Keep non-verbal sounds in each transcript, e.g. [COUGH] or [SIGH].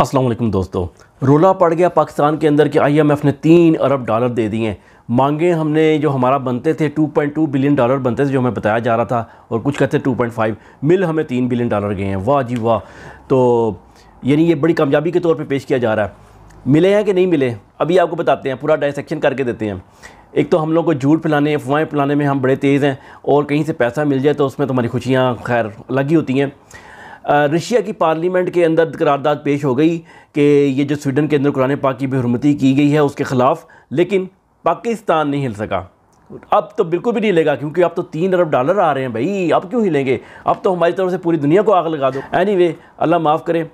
असलम दोस्तों रोला पड़ गया पाकिस्तान के अंदर कि आईएमएफ ने तीन अरब डॉलर दे दिए मांगे हमने जो हमारा बनते थे 2.2 बिलियन डॉलर बनते थे जो हमें बताया जा रहा था और कुछ कहते 2.5 मिल हमें तीन बिलियन डॉलर गए हैं वाह जी वाह तो यानी ये बड़ी कामयाबी के तौर पे पेश किया जा रहा है मिले हैं कि नहीं मिले अभी आपको बताते हैं पूरा डायसेक्शन करके देते हैं एक तो हम लोग को झूठ पिलाने अफवाहें पिलाने में हम बड़े तेज़ हैं और कहीं से पैसा मिल जाए तो उसमें तुम्हारी तो खुशियाँ खैर अलग ही होती हैं रशिया की पार्लियामेंट के अंदर करारदाद पेश हो गई कि ये जो स्वीडन के अंदर कुरान पाक की बेहरमती की गई है उसके ख़िलाफ़ लेकिन पाकिस्तान नहीं हिल सका अब तो बिल्कुल भी नहीं हिलेगा क्योंकि अब तो तीन अरब डॉलर आ रहे हैं भाई अब क्यों हिलेंगे अब तो हमारी तरफ से पूरी दुनिया को आग लगा दो एनी anyway, अल्लाह माफ़ करें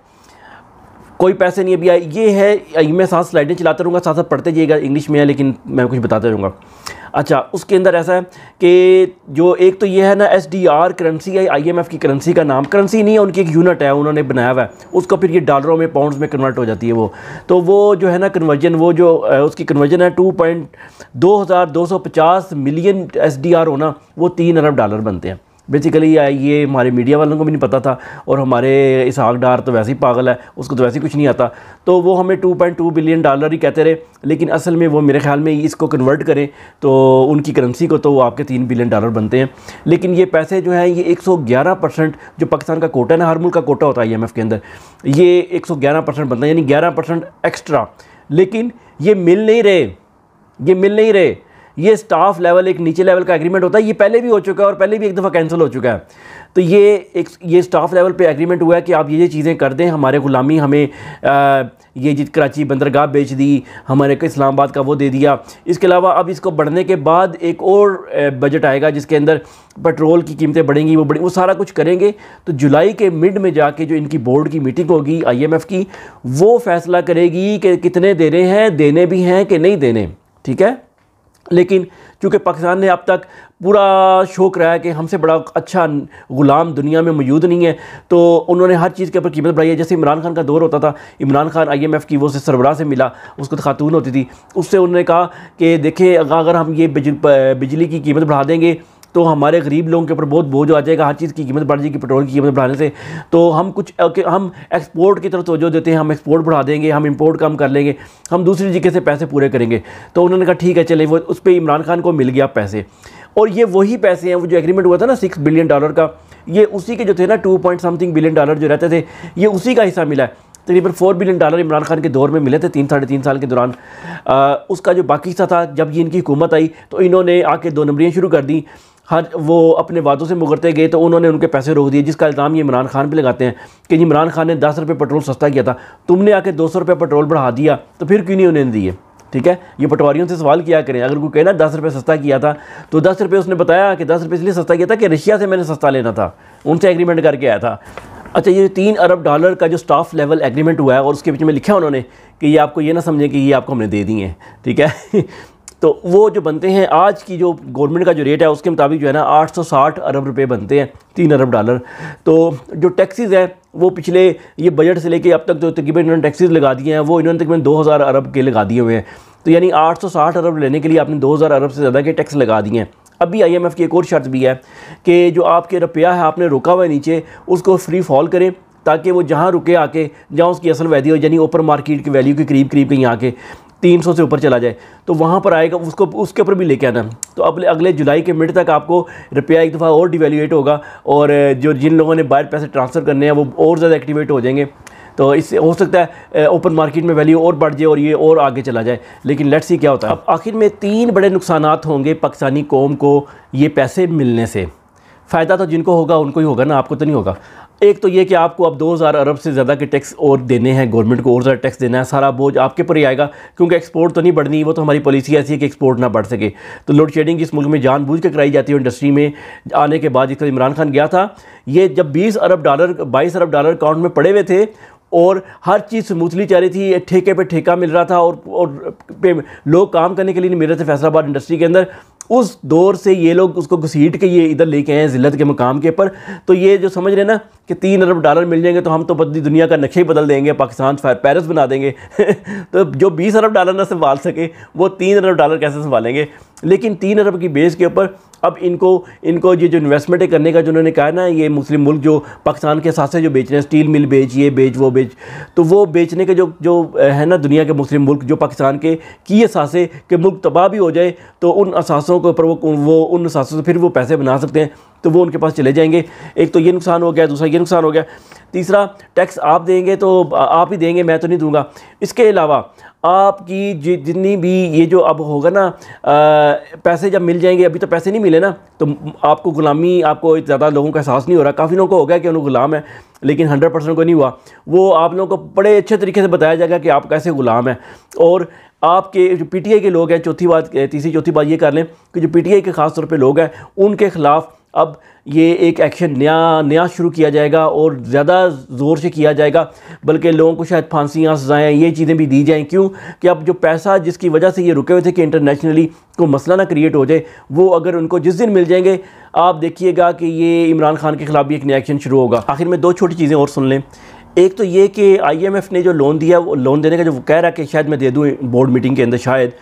कोई पैसे नहीं अभी ये है मैं साथ स्लाइडें चलाता रहूँगा साथ साथ पढ़ते जाइएगा इंग्लिश में है लेकिन मैं कुछ बताते रहूँगा अच्छा उसके अंदर ऐसा है कि जो एक तो ये है ना एस डी आर करेंसी है आई एम एफ़ की करेंसी का नाम करेंसी नहीं है उनकी एक यूनिट है उन्होंने बनाया हुआ है उसको फिर ये डॉलरों में पाउंड्स में कन्वर्ट हो जाती है वो तो वो जो है ना कन्वर्जन वो जो उसकी कन्वर्जन है टू पॉइंट दो हज़ार दो सौ पचास मिलियन एस डी आर होना वो तीन अरब डॉलर बनते हैं बेसिकली ये हमारे मीडिया वालों को भी नहीं पता था और हमारे इसहाक डार तो वैसे ही पागल है उसको तो वैसे ही कुछ नहीं आता तो वो हमें 2.2 बिलियन डॉलर ही कहते रहे लेकिन असल में वो मेरे ख्याल में इसको कन्वर्ट करें तो उनकी करेंसी को तो वो आपके तीन बिलियन डॉलर बनते हैं लेकिन ये पैसे जो हैं ये एक परसेंट जो पाकिस्तान का कोटा ना हर मुल्क का कोटा होता है आई e के अंदर ये एक परसेंट बनता है यानी ग्यारह परसेंट एक्स्ट्रा लेकिन ये मिल नहीं रहे ये मिल नहीं रहे ये स्टाफ लेवल एक नीचे लेवल का एग्रीमेंट होता है ये पहले भी हो चुका है और पहले भी एक दफ़ा कैंसिल हो चुका है तो ये एक ये स्टाफ लेवल पे एग्रीमेंट हुआ है कि आप ये ये चीज़ें कर दें हमारे ग़ुलामी हमें आ, ये जित कराची बंदरगाह बेच दी हमारे को इस्लामाबाद का वो दे दिया इसके अलावा अब इसको बढ़ने के बाद एक और बजट आएगा जिसके अंदर पेट्रोल की कीमतें बढ़ेंगी वो बढ़ेंगी वो सारा कुछ करेंगे तो जुलाई के मिड में जाके जो इनकी बोर्ड की मीटिंग होगी आईएमएफ की वो फैसला करेगी कि कितने देने हैं देने भी हैं कि नहीं देने ठीक है लेकिन चूँकि पाकिस्तान ने अब तक पूरा शो कराया कि हमसे बड़ा अच्छा गुलाम दुनिया में मौजूद नहीं है तो उन्होंने हर चीज़ के ऊपर कीमत बढ़ाई है जैसे इमरान खान का दौर होता था इमरान खान आईएमएफ की वो से सरबराह से मिला उसको तो खातून होती थी उससे उन्होंने कहा कि देखें अगर हम ये बिजली की कीमत बढ़ा देंगे तो हमारे गरीब लोगों के ऊपर बहुत बोझ आ जाएगा हर चीज़ की कीमत बढ़ जाएगी पेट्रोल की कीमत बढ़ाने से तो हम कुछ हम एक्सपोर्ट की तरफ तोजो देते हैं हम एक्सपोर्ट बढ़ा देंगे हम इम्पोर्ट कम कर लेंगे हम दूसरी जगह से पैसे पूरे करेंगे तो उन्होंने कहा ठीक है चले वो उस पर इमरान खान को मिल गया पैसे और ये वही पैसे हैं वो जो एग्रीमेंट हुआ था ना सिक्स बिलियन डॉलर का ये उसी के जो थे ना two point something billion dollar जो रहते थे ये उसी का हिस्सा मिला है तकरीबन four billion dollar Imran Khan के दौर में मिले थे तीन साढ़े तीन साल के दौरान उसका जो बाकी हिस्सा था जब ये इनकी हुकूमत आई तो इन्होंने आके दो नंबरियाँ शुरू कर दी हर वो अपने वादों से मुगरते गए तो उन्होंने उनके पैसे रोक दिए जिसका इल्ज़ाम ये इमरान खान पर लगाते हैं कि इमरान खान ने दस रुपये पेट्रोल सस्ता किया था तुमने आके दो सौ रुपये पेट्रोल बढ़ा दिया तो फिर क्यों नहीं उन्होंने दिए ठीक है ये पटवारियों से सवाल किया करें अगर कोई कहना दस रुपये सस्ता किया था तो दस रुपये उसने बताया कि दस रुपये इसलिए सस्ता किया था कि रशिया से मैंने सस्ता लेना था उनसे एग्रीमेंट करके आया था अच्छा ये तीन अरब डॉलर का जो स्टाफ लेवल एग्रीमेंट हुआ है और उसके बीच में लिखा उन्होंने कि ये आपको ये ना समझें कि ये आपको हमने दे दिए हैं ठीक है तो वो जो बनते हैं आज की जो गवर्नमेंट का जो रेट है उसके मुताबिक जो है ना 860 अरब रुपए बनते हैं तीन अरब डॉलर तो जो टैक्सीज़ हैं वो पिछले ये बजट से लेके अब तक जो तकरीबन इन्होंने टैक्सीज़ लगा दिए हैं वो इन्होंने तकरीबन 2000 अरब के लगा दिए हुए हैं तो यानी 860 अरब लेने के लिए आपने 2000 अरब से ज़्यादा के टैक्स लगा दिए हैं अभी एफ़ की एक और शर्त भी है कि जो आपके रुपया है आपने रुका हुआ है नीचे उसको फ्री फॉल करें ताकि वो जहाँ रुके आके जहाँ उसकी असल वैल्यू हो यानी ओपन मार्केट की वैल्यू के करीब करीब कहीं आके 300 से ऊपर चला जाए तो वहाँ पर आएगा उसको उसके ऊपर भी लेके आना तो अब अगले जुलाई के मिड तक आपको रुपया एक दफ़ा और डिवेल्यूएट होगा और जो जिन लोगों ने बाहर पैसे ट्रांसफ़र करने हैं वो और ज़्यादा एक्टिवेट हो जाएंगे तो इससे हो सकता है ओपन मार्केट में वैल्यू और बढ़ जाए और ये और आगे चला जाए लेकिन लेट्स सी क्या होता है अब आखिर में तीन बड़े नुकसान होंगे पाकिस्तानी कौम को ये पैसे मिलने से फ़ायदा तो जिनको होगा उनको ही होगा ना आपको तो नहीं होगा एक तो ये कि आपको अब 2000 अरब से ज़्यादा के टैक्स और देने हैं गवर्नमेंट को और ज़्यादा टैक्स देना है सारा बोझ आपके पर ही आएगा क्योंकि एक्सपोर्ट तो नहीं बढ़नी वो तो हमारी पॉलिसी ऐसी है कि एक्सपोर्ट ना बढ़ सके तो लोड शेडिंग इस मुल्क में जानबूझ के कराई जाती है इंडस्ट्री में आने के बाद जिसका इमरान खान गया था ये जब बीस अरब डॉलर बाईस अरब डॉलर अकाउंट में पड़े हुए थे और हर चीज़ स्मूथली चल रही थी ठेके पे ठेका मिल रहा था और, और पे लोग काम करने के लिए नहीं मिल रहे थे फैसलाबाद इंडस्ट्री के अंदर उस दौर से ये लोग उसको घसीट के ये इधर लेके आए हैं ज़िलत के मुकाम के ऊपर तो ये जो समझ रहे ना कि तीन अरब डॉलर मिल जाएंगे तो हम तो बदली दुनिया का नक्शे ही बदल देंगे पाकिस्तान पैरिस बना देंगे [LAUGHS] तो जो बीस अरब डॉलर ना संभाल सके वो तीन अरब डॉलर कैसे संभालेंगे लेकिन तीन अरब की बेस के ऊपर अब इनको इनको ये जो इन्वेस्टमेंट करने का जो उन्होंने कहा ना ये मुस्लिम मुल्क जो पाकिस्तान के साथ से जो बेच रहे हैं स्टील मिल बेच ये बेच वो बेच तो वो बेचने के जो जो है ना दुनिया के मुस्लिम मुल्क जो पाकिस्तान के किए सासे के मुल्क तबाह भी हो जाए तो उन असासों के ऊपर वो वो उन असासों से फिर वो पैसे बना सकते हैं तो वो उनके पास चले जाएंगे एक तो ये नुकसान हो गया दूसरा ये नुकसान हो गया तीसरा टैक्स आप देंगे तो आप ही देंगे मैं तो नहीं दूंगा इसके अलावा आपकी जितनी भी ये जो अब होगा ना आ, पैसे जब मिल जाएंगे अभी तो पैसे नहीं मिले ना तो आपको ग़ुलामी आपको ज़्यादा लोगों का एहसास नहीं हो रहा काफ़ी लोगों को हो गया कि उन्होंने ग़ुलाम है लेकिन हंड्रेड परसेंट को नहीं हुआ वो आप लोगों को बड़े अच्छे तरीके से बताया जाएगा कि आप कैसे ग़ुलाम हैं और आपके जो पी के लोग हैं चौथी बात तीसरी चौथी बात ये कर लें कि जो पी के ख़ास तौर पे लोग हैं उनके ख़िलाफ़ अब ये एक एक्शन नया नया शुरू किया जाएगा और ज़्यादा ज़ोर से किया जाएगा बल्कि लोगों को शायद फांसियाँ सजाएँ ये चीज़ें भी दी जाएँ क्यों कि अब जो पैसा जिसकी वजह से ये रुके हुए थे कि इंटरनेशनली को मसला ना क्रिएट हो जाए वो अगर उनको जिस दिन मिल जाएंगे आप देखिएगा कि ये इमरान खान के खिलाफ भी एक नया एक्शन शुरू होगा आखिर में दो छोटी चीज़ें और सुन लें एक तो ये कि आईएमएफ ने जो लोन दिया वो लोन देने का जो कह रहा है कि शायद मैं दे दूँ बोर्ड मीटिंग के अंदर शायद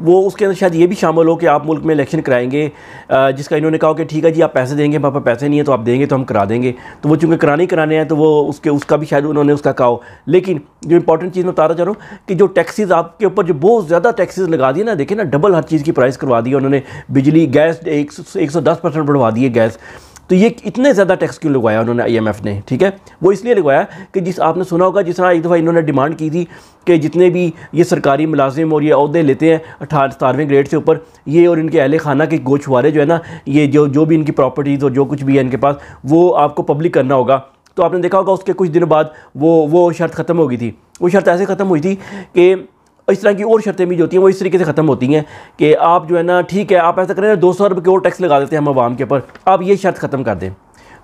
वो उसके अंदर शायद ये भी शामिल हो कि आप मुल्क में इलेक्शन कराएंगे जिसका इन्होंने कहा कि ठीक है जी आप पैसे देंगे पापा पैसे नहीं है तो आप देंगे तो हम करा देंगे तो वो चूँकि कराने ही कराने हैं तो वो उसके उसका भी शायद उन्होंने उसका कहा लेकिन जो इंपॉर्टेंट चीज़ मैं बता रहा चाह रहा हूँ कि जो टैक्सीज आपके ऊपर जो बहुत ज़्यादा टैक्सीज लगा दिए ना देखिए ना डबल हर चीज़ की प्राइस करवा दी उन्होंने बिजली गैस एक सौ दस परसेंट बढ़वा दी है गैस तो ये इतने ज़्यादा टैक्स क्यों लगवाया उन्होंने आईएमएफ ने ठीक है वो इसलिए लगवाया कि जिस आपने सुना होगा जिस तरह एक दफ़ा इन्होंने डिमांड की थी कि जितने भी ये सरकारी मुलाजिम और ये अहदे लेते हैं अठारह सतारवें ग्रेड से ऊपर ये और इनके अहले खाना के गोछवारे जो है ना ये जो जो भी इनकी प्रॉपर्टीज़ और जो कुछ भी है इनके पास वो आपको पब्लिक करना होगा तो आपने देखा होगा उसके कुछ दिनों बाद वो वो शर्त ख़त्म हो गई थी वो शर्त ऐसे ख़त्म हुई थी कि और इस तरह की और शर्तें भी जो होती हैं वो इस तरीके से ख़त्म होती हैं कि आप जो है ना ठीक है आप ऐसा करें दो सौ रुपये के और टैक्स लगा देते हैं हम आवाम के ऊपर आप ये शर्त ख़त्म कर दें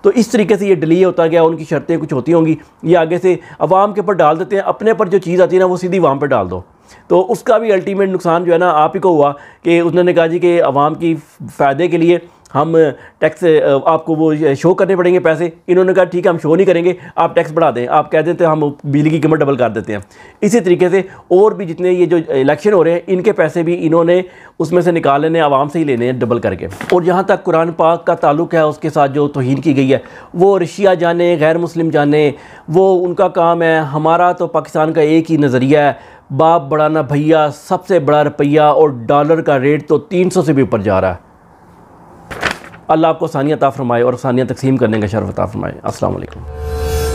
तो इस तरीके से ये डिले होता गया उनकी शर्तें कुछ होती होंगी ये आगे से अवाम के ऊपर डाल देते हैं अपने पर जो चीज़ आती है ना वो सीधी वाम पर डाल दो तो उसका भी अल्टीमेट नुकसान जो है ना आप ही को हुआ कि उन्होंने कहा जी कि आवाम की फ़ायदे के लिए हम टैक्स आपको वो शो करने पड़ेंगे पैसे इन्होंने कहा ठीक है हम शो नहीं करेंगे आप टैक्स बढ़ा दें आप कह देते हम बिजली की कीमत डबल कर देते हैं इसी तरीके से और भी जितने ये जो इलेक्शन हो रहे हैं इनके पैसे भी इन्होंने उसमें से निकाल लेने आवाम से ही लेने हैं डबल करके और जहाँ तक कुरान पाक का ताल्लुक है उसके साथ जो तोहन की गई है वो रशिया जाने गैर मुस्लिम जाने वो उनका काम है हमारा तो पाकिस्तान का एक ही नज़रिया है बाप बड़ाना भैया सबसे बड़ा रुपया और डॉलर का रेट तो 300 से भी ऊपर जा रहा है अल्लाह आपको सानिया ताफरमाए और सानिया तकसीम करने का शर्फ ताफरमाए फरमाए असल